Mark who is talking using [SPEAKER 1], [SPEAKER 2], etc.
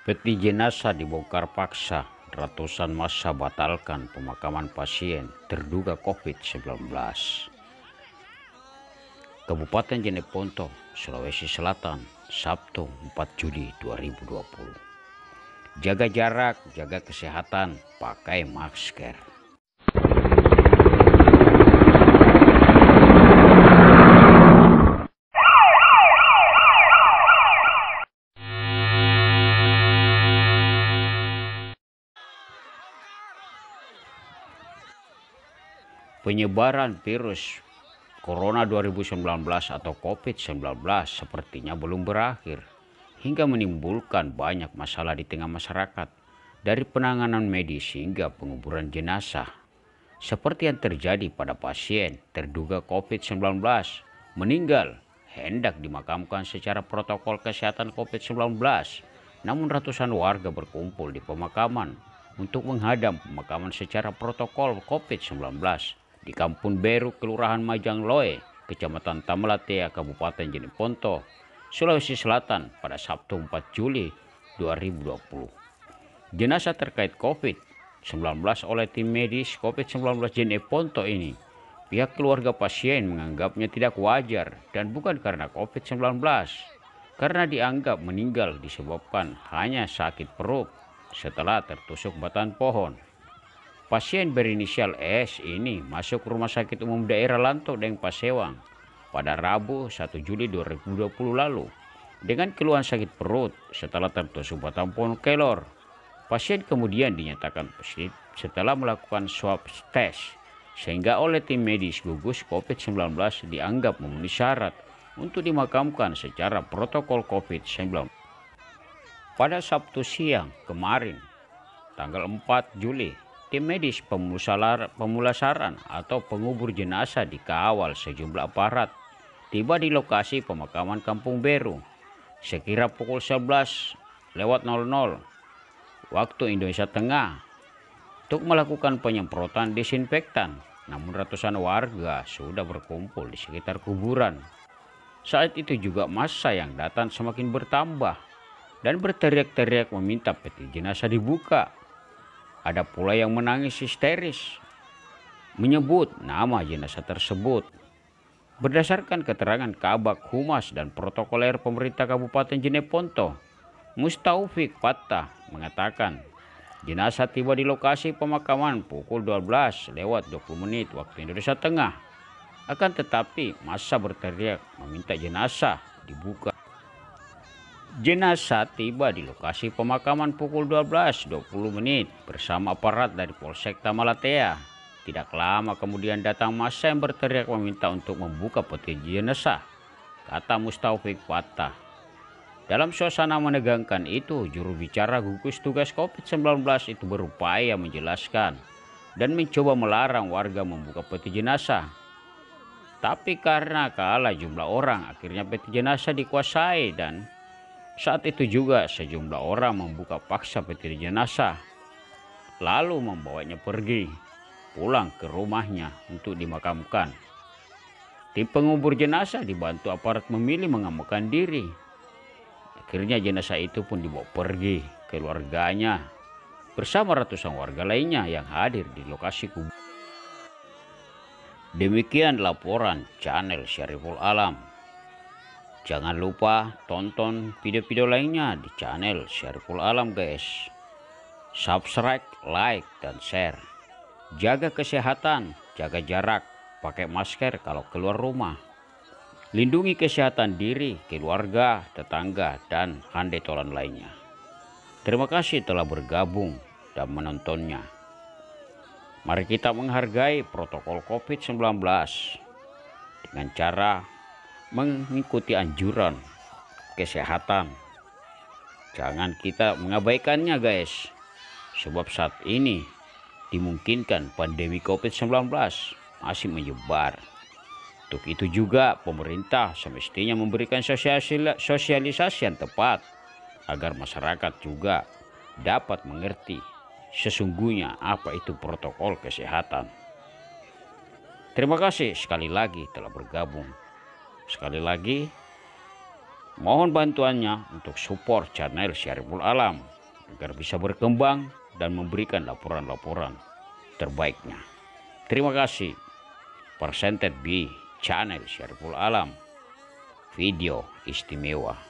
[SPEAKER 1] Peti jenazah dibongkar paksa, ratusan massa batalkan pemakaman pasien terduga COVID-19. Kabupaten Jeneponto, Sulawesi Selatan, Sabtu 4 Juli 2020. Jaga jarak, jaga kesehatan, pakai masker. penyebaran virus Corona 2019 atau COVID-19 sepertinya belum berakhir hingga menimbulkan banyak masalah di tengah masyarakat dari penanganan medis hingga penguburan jenazah. Seperti yang terjadi pada pasien terduga COVID-19 meninggal hendak dimakamkan secara protokol kesehatan COVID-19 namun ratusan warga berkumpul di pemakaman untuk menghadang pemakaman secara protokol COVID-19 di Kampung Beru, Kelurahan Majang Loe, Kecamatan Tamalatea, Kabupaten Jeneponto, Sulawesi Selatan pada Sabtu 4 Juli 2020. Jenazah terkait COVID-19 oleh tim medis COVID-19 Jeneponto ini, pihak keluarga pasien menganggapnya tidak wajar dan bukan karena COVID-19, karena dianggap meninggal disebabkan hanya sakit perut setelah tertusuk batang pohon. Pasien berinisial S ini masuk rumah sakit umum daerah Lantau Deng Pasewang pada Rabu 1 Juli 2020 lalu dengan keluhan sakit perut setelah tertusuk tampon kelor. Pasien kemudian dinyatakan positif setelah melakukan swab test sehingga oleh tim medis gugus COVID-19 dianggap memenuhi syarat untuk dimakamkan secara protokol COVID-19. Pada Sabtu siang kemarin, tanggal 4 Juli tim medis pemulasaran atau pengubur jenazah dikawal sejumlah aparat tiba di lokasi pemakaman Kampung Beru sekira pukul 11 lewat 00 waktu Indonesia Tengah untuk melakukan penyemprotan disinfektan namun ratusan warga sudah berkumpul di sekitar kuburan saat itu juga massa yang datang semakin bertambah dan berteriak-teriak meminta peti jenazah dibuka ada pula yang menangis histeris, menyebut nama jenazah tersebut. Berdasarkan keterangan Kabak Humas dan Protokoler Pemerintah Kabupaten Jeneponto, Mustaufik Patah mengatakan, jenazah tiba di lokasi pemakaman pukul 12 lewat 20 menit waktu Indonesia Tengah. Akan tetapi masa berteriak meminta jenazah dibuka. Jenazah tiba di lokasi pemakaman pukul 12.20 menit bersama aparat dari Polsek Tamalatea. Tidak lama kemudian datang masa yang berteriak meminta untuk membuka peti jenazah, kata Mustaufik Fatah. Dalam suasana menegangkan itu, juru bicara gugus tugas COVID-19 itu berupaya menjelaskan dan mencoba melarang warga membuka peti jenazah. Tapi karena kalah jumlah orang, akhirnya peti jenazah dikuasai dan saat itu juga sejumlah orang membuka paksa peti jenazah, lalu membawanya pergi pulang ke rumahnya untuk dimakamkan. Tim pengubur jenazah dibantu aparat memilih mengamukkan diri. Akhirnya jenazah itu pun dibawa pergi keluarganya bersama ratusan warga lainnya yang hadir di lokasi kubur. Demikian laporan channel Syariful Alam. Jangan lupa tonton video-video lainnya di channel Syariful Alam guys. Subscribe, like, dan share. Jaga kesehatan, jaga jarak, pakai masker kalau keluar rumah. Lindungi kesehatan diri, keluarga, tetangga, dan tolan lainnya. Terima kasih telah bergabung dan menontonnya. Mari kita menghargai protokol COVID-19 dengan cara mengikuti anjuran kesehatan. Jangan kita mengabaikannya guys. Sebab saat ini dimungkinkan pandemi COVID-19 masih menyebar. Untuk itu juga pemerintah semestinya memberikan sosialisasi yang tepat agar masyarakat juga dapat mengerti sesungguhnya apa itu protokol kesehatan. Terima kasih sekali lagi telah bergabung Sekali lagi, mohon bantuannya untuk support channel Syariful Alam agar bisa berkembang dan memberikan laporan-laporan terbaiknya. Terima kasih. Presented di Channel Syariful Alam. Video istimewa.